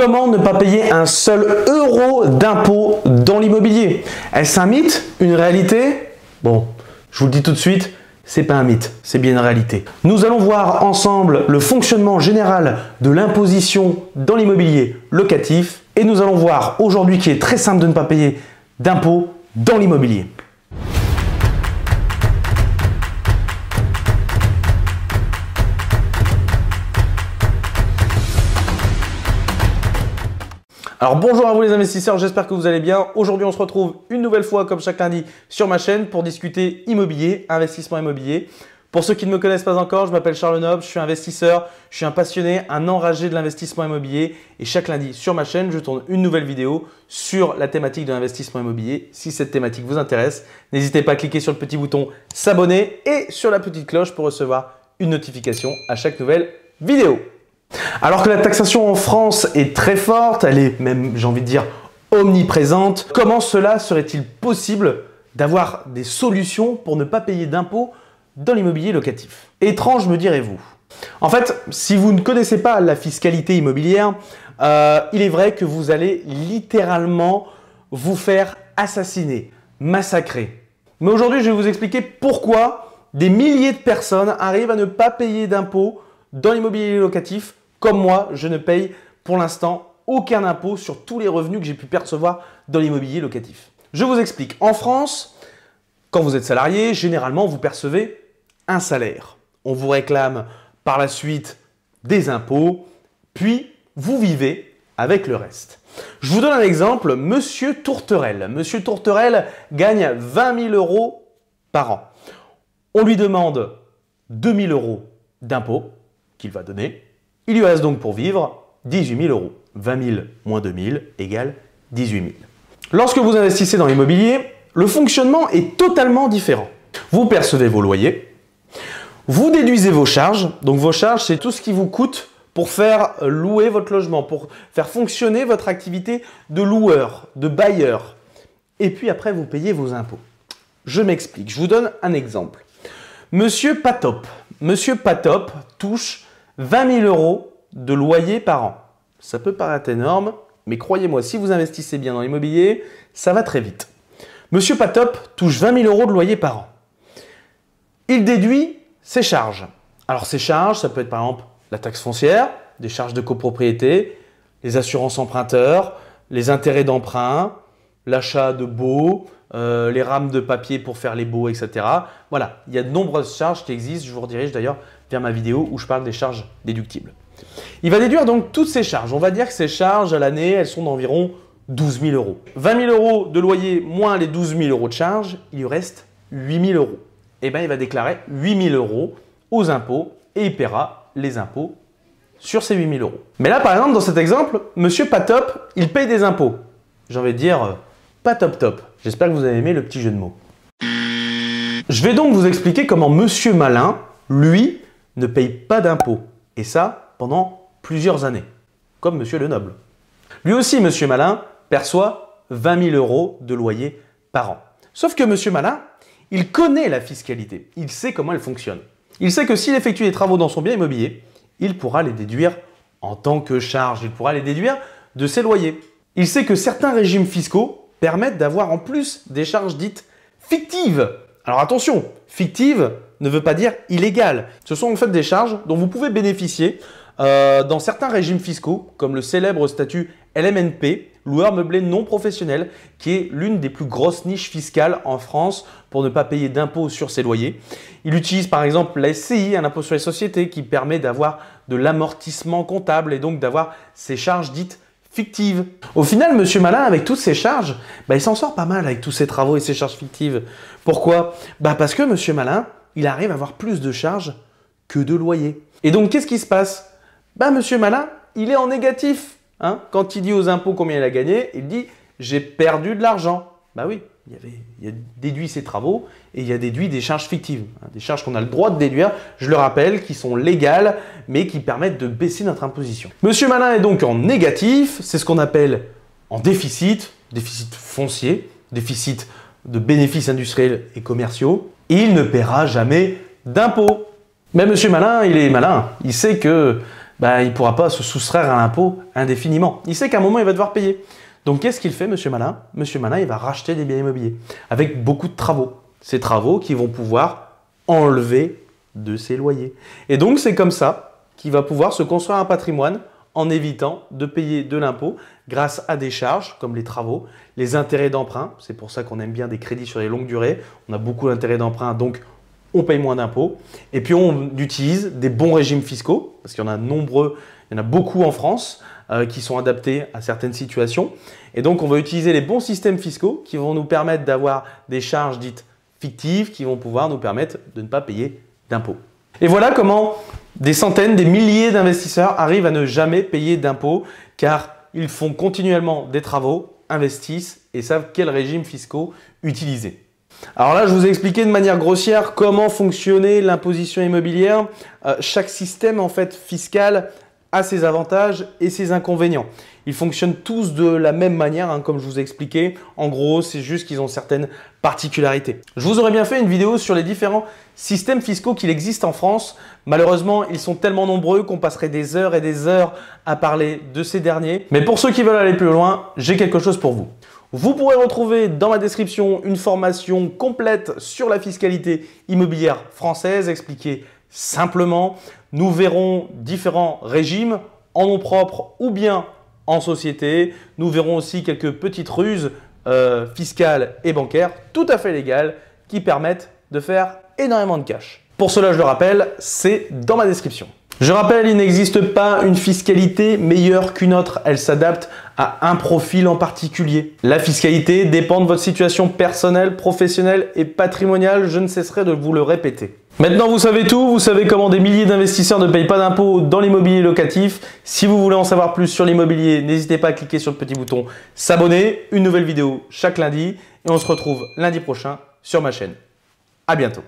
Comment ne pas payer un seul euro d'impôt dans l'immobilier Est-ce un mythe Une réalité Bon, je vous le dis tout de suite, c'est pas un mythe, c'est bien une réalité. Nous allons voir ensemble le fonctionnement général de l'imposition dans l'immobilier locatif et nous allons voir aujourd'hui qu'il est très simple de ne pas payer d'impôt dans l'immobilier. Alors bonjour à vous les investisseurs, j'espère que vous allez bien. Aujourd'hui on se retrouve une nouvelle fois comme chaque lundi sur ma chaîne pour discuter immobilier, investissement immobilier. Pour ceux qui ne me connaissent pas encore, je m'appelle Charles Nob, je suis investisseur, je suis un passionné, un enragé de l'investissement immobilier et chaque lundi sur ma chaîne, je tourne une nouvelle vidéo sur la thématique de l'investissement immobilier. Si cette thématique vous intéresse, n'hésitez pas à cliquer sur le petit bouton s'abonner et sur la petite cloche pour recevoir une notification à chaque nouvelle vidéo. Alors que la taxation en France est très forte, elle est même, j'ai envie de dire, omniprésente, comment cela serait-il possible d'avoir des solutions pour ne pas payer d'impôts dans l'immobilier locatif Étrange, me direz-vous. En fait, si vous ne connaissez pas la fiscalité immobilière, euh, il est vrai que vous allez littéralement vous faire assassiner, massacrer. Mais aujourd'hui, je vais vous expliquer pourquoi des milliers de personnes arrivent à ne pas payer d'impôts dans l'immobilier locatif comme moi, je ne paye pour l'instant aucun impôt sur tous les revenus que j'ai pu percevoir dans l'immobilier locatif. Je vous explique. En France, quand vous êtes salarié, généralement, vous percevez un salaire. On vous réclame par la suite des impôts, puis vous vivez avec le reste. Je vous donne un exemple, Monsieur Tourterelle. Monsieur Tourterelle gagne 20 000 euros par an. On lui demande 2 000 euros d'impôts qu'il va donner, il lui reste donc pour vivre 18 000 euros. 20 000 moins 2 000 égale 18 000. Lorsque vous investissez dans l'immobilier, le fonctionnement est totalement différent. Vous percevez vos loyers, vous déduisez vos charges. Donc vos charges, c'est tout ce qui vous coûte pour faire euh, louer votre logement, pour faire fonctionner votre activité de loueur, de bailleur. Et puis après, vous payez vos impôts. Je m'explique, je vous donne un exemple. Monsieur Patop, Monsieur Patop touche 20 000 euros de loyer par an. Ça peut paraître énorme, mais croyez-moi, si vous investissez bien dans l'immobilier, ça va très vite. Monsieur Patop touche 20 000 euros de loyer par an. Il déduit ses charges. Alors ses charges, ça peut être par exemple la taxe foncière, des charges de copropriété, les assurances emprunteurs, les intérêts d'emprunt, l'achat de baux, euh, les rames de papier pour faire les baux, etc. Voilà, il y a de nombreuses charges qui existent. Je vous redirige d'ailleurs ma vidéo où je parle des charges déductibles. Il va déduire donc toutes ces charges. On va dire que ces charges à l'année, elles sont d'environ 12 000 euros. 20 000 euros de loyer moins les 12 000 euros de charges, il lui reste 8 000 euros. Et eh bien, il va déclarer 8 000 euros aux impôts et il paiera les impôts sur ces 8 000 euros. Mais là, par exemple, dans cet exemple, monsieur pas top, il paye des impôts. J'ai envie de dire euh, pas top top. J'espère que vous avez aimé le petit jeu de mots. Je vais donc vous expliquer comment monsieur malin, lui, ne paye pas d'impôts, et ça pendant plusieurs années, comme M. Lenoble. Lui aussi, M. Malin, perçoit 20 000 euros de loyer par an. Sauf que M. Malin, il connaît la fiscalité, il sait comment elle fonctionne. Il sait que s'il effectue des travaux dans son bien immobilier, il pourra les déduire en tant que charge, il pourra les déduire de ses loyers. Il sait que certains régimes fiscaux permettent d'avoir en plus des charges dites fictives. Alors attention, fictives, ne veut pas dire illégal. Ce sont en fait des charges dont vous pouvez bénéficier euh, dans certains régimes fiscaux, comme le célèbre statut LMNP, loueur meublé non professionnel, qui est l'une des plus grosses niches fiscales en France pour ne pas payer d'impôts sur ses loyers. Il utilise par exemple la SCI, un impôt sur les sociétés, qui permet d'avoir de l'amortissement comptable et donc d'avoir ces charges dites fictives. Au final, Monsieur Malin, avec toutes ses charges, bah, il s'en sort pas mal avec tous ses travaux et ses charges fictives. Pourquoi bah, Parce que Monsieur Malin, il arrive à avoir plus de charges que de loyers. Et donc, qu'est-ce qui se passe Ben, monsieur Malin, il est en négatif. Hein. Quand il dit aux impôts combien il a gagné, il dit j'ai perdu de l'argent. Ben oui, il, a déduit ses travaux et il a déduit des charges fictives, hein, des charges qu'on a le droit de déduire, je le rappelle, qui sont légales, mais qui permettent de baisser notre imposition. Monsieur Malin est donc en négatif, c'est ce qu'on appelle en déficit, déficit foncier, déficit de bénéfices industriels et commerciaux il ne paiera jamais d'impôts. Mais Monsieur Malin, il est malin. Il sait que ben, il ne pourra pas se soustraire à l'impôt indéfiniment. Il sait qu'à un moment, il va devoir payer. Donc qu'est-ce qu'il fait, Monsieur Malin Monsieur Malin, il va racheter des biens immobiliers avec beaucoup de travaux. Ces travaux qui vont pouvoir enlever de ses loyers. Et donc c'est comme ça qu'il va pouvoir se construire un patrimoine en évitant de payer de l'impôt grâce à des charges comme les travaux, les intérêts d'emprunt. C'est pour ça qu'on aime bien des crédits sur les longues durées. On a beaucoup d'intérêts d'emprunt, donc on paye moins d'impôts. Et puis on utilise des bons régimes fiscaux, parce qu'il y en a nombreux, il y en a beaucoup en France euh, qui sont adaptés à certaines situations. Et donc on va utiliser les bons systèmes fiscaux qui vont nous permettre d'avoir des charges dites fictives, qui vont pouvoir nous permettre de ne pas payer d'impôts. Et voilà comment des centaines, des milliers d'investisseurs arrivent à ne jamais payer d'impôts car ils font continuellement des travaux, investissent et savent quels régimes fiscaux utiliser. Alors là, je vous ai expliqué de manière grossière comment fonctionnait l'imposition immobilière. Euh, chaque système en fait fiscal ses avantages et ses inconvénients. Ils fonctionnent tous de la même manière, hein, comme je vous ai expliqué. En gros, c'est juste qu'ils ont certaines particularités. Je vous aurais bien fait une vidéo sur les différents systèmes fiscaux qu'il existe en France. Malheureusement, ils sont tellement nombreux qu'on passerait des heures et des heures à parler de ces derniers. Mais pour ceux qui veulent aller plus loin, j'ai quelque chose pour vous. Vous pourrez retrouver dans ma description une formation complète sur la fiscalité immobilière française expliquée simplement. Nous verrons différents régimes en nom propre ou bien en société. Nous verrons aussi quelques petites ruses euh, fiscales et bancaires, tout à fait légales, qui permettent de faire énormément de cash. Pour cela, je le rappelle, c'est dans ma description. Je rappelle, il n'existe pas une fiscalité meilleure qu'une autre, elle s'adapte à un profil en particulier. La fiscalité dépend de votre situation personnelle, professionnelle et patrimoniale, je ne cesserai de vous le répéter. Maintenant, vous savez tout, vous savez comment des milliers d'investisseurs ne payent pas d'impôts dans l'immobilier locatif. Si vous voulez en savoir plus sur l'immobilier, n'hésitez pas à cliquer sur le petit bouton s'abonner. Une nouvelle vidéo chaque lundi et on se retrouve lundi prochain sur ma chaîne. À bientôt.